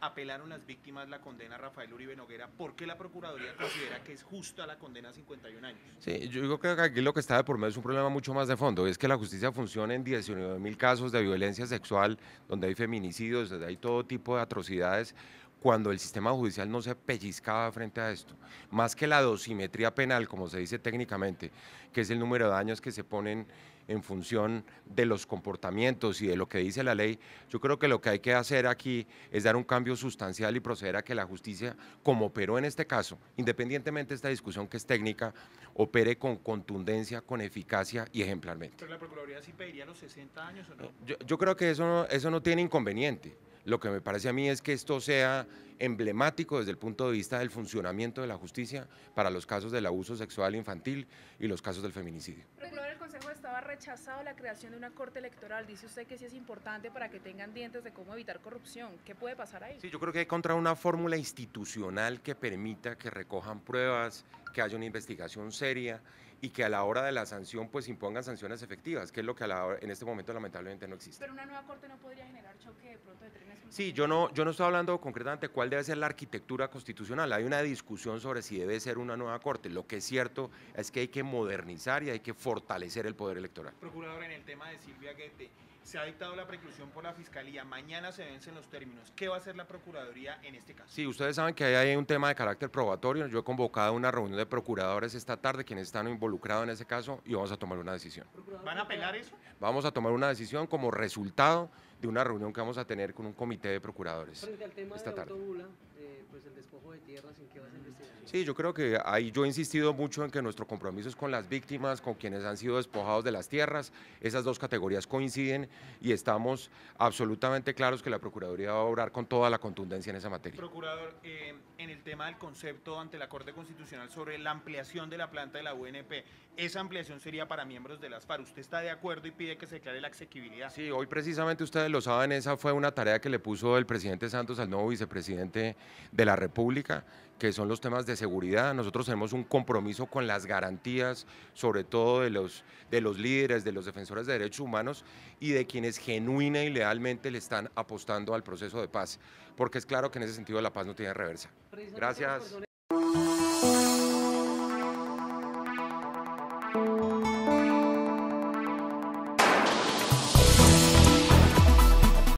apelaron las víctimas la condena a Rafael Uribe Noguera. ¿Por qué la Procuraduría considera que es justa la condena a 51 años? Sí, yo digo que aquí lo que está de por medio es un problema mucho más de fondo. Es que la justicia funciona en 19 mil casos de violencia sexual, donde hay feminicidios, donde hay todo tipo de atrocidades cuando el sistema judicial no se pellizcaba frente a esto. Más que la dosimetría penal, como se dice técnicamente, que es el número de años que se ponen en función de los comportamientos y de lo que dice la ley, yo creo que lo que hay que hacer aquí es dar un cambio sustancial y proceder a que la justicia, como operó en este caso, independientemente de esta discusión que es técnica, opere con contundencia, con eficacia y ejemplarmente. ¿Pero la Procuraduría sí pediría los 60 años o no? Yo, creo que eso eso no tiene inconveniente. Lo que me parece a mí es que esto sea emblemático desde el punto de vista del funcionamiento de la justicia para los casos del abuso sexual infantil y los casos del feminicidio. Procurador, el Consejo de Estado ha rechazado la creación de una corte electoral. Dice usted que sí es importante para que tengan dientes de cómo evitar corrupción. ¿Qué puede pasar ahí? Sí, yo creo que hay contra una fórmula institucional que permita que recojan pruebas, que haya una investigación seria y que a la hora de la sanción pues impongan sanciones efectivas, que es lo que en este momento lamentablemente no existe. Pero una nueva corte no podría generar choque de pronto de trenes. Sí, yo no, yo no estoy hablando concretamente cuál debe ser la arquitectura constitucional. Hay una discusión sobre si debe ser una nueva corte. Lo que es cierto es que hay que modernizar y hay que fortalecer el poder electoral. Procurador, en el tema de Silvia Guete, se ha dictado la preclusión por la Fiscalía, mañana se vencen los términos. ¿Qué va a hacer la Procuraduría en este caso? Sí, ustedes saben que hay un tema de carácter probatorio. Yo he convocado una reunión de procuradores esta tarde, quienes están involucrados en ese caso, y vamos a tomar una decisión. ¿Van a apelar eso? Vamos a tomar una decisión como resultado de una reunión que vamos a tener con un comité de procuradores tema tarde. Eh, pues, despojo de tierras, ¿en a Sí, yo creo que ahí yo he insistido mucho en que nuestro compromiso es con las víctimas, con quienes han sido despojados de las tierras. Esas dos categorías coinciden y estamos absolutamente claros que la Procuraduría va a obrar con toda la contundencia en esa materia. Procurador, eh, en el tema del concepto ante la Corte Constitucional sobre la ampliación de la planta de la UNP, esa ampliación sería para miembros de las FARC. ¿Usted está de acuerdo y pide que se declare la asequibilidad? Sí, hoy precisamente ustedes lo saben, esa fue una tarea que le puso el presidente Santos al nuevo vicepresidente de la República, que son los temas de seguridad. Nosotros tenemos un compromiso con las garantías, sobre todo de los, de los líderes, de los defensores de derechos humanos y de quienes genuina y lealmente le están apostando al proceso de paz, porque es claro que en ese sentido la paz no tiene reversa. Gracias.